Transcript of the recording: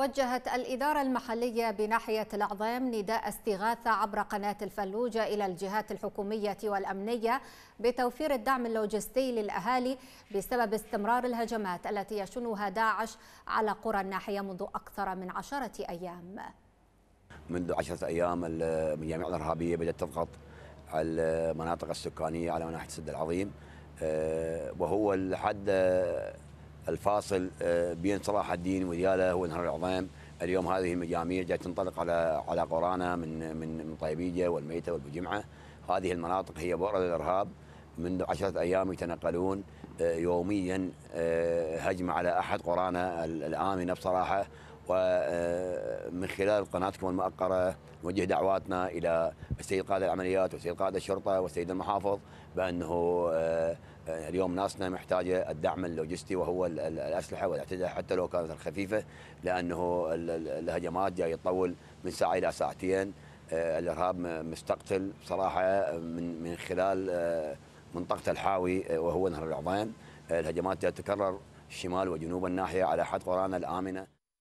وجهت الإدارة المحلية بناحية العظام نداء استغاثة عبر قناة الفلوجة إلى الجهات الحكومية والأمنية بتوفير الدعم اللوجستي للأهالي بسبب استمرار الهجمات التي يشنها داعش على قرى الناحية منذ أكثر من عشرة أيام منذ عشرة أيام الجامعة الإرهابية بدأت تضغط على المناطق السكانية على مناحية السد العظيم آه، وهو لحد الفاصل آه، بين صلاح الدين ودياله نهر العظيم اليوم هذه المجاميع جاي تنطلق على على قرانا من من من طيبيجه والميته والبجمعه هذه المناطق هي بؤره للارهاب منذ عشرة أيام يتنقلون آه، يوميا آه، هجمة على أحد قرانا الآمنة بصراحة ومن خلال قناتكم المؤقرة نوجه دعواتنا إلى السيد قائد العمليات والسيد قائد الشرطة والسيد المحافظ بأنه اليوم ناسنا محتاجه الدعم اللوجستي وهو الاسلحه والاعتداء حتى لو كانت الخفيفه لانه الهجمات جايه تطول من ساعه الى ساعتين آه، الارهاب مستقتل بصراحه آه، من من خلال آه، منطقه الحاوي وهو نهر العظيم الهجمات تتكرر شمال وجنوب الناحيه على حد قرانا الامنه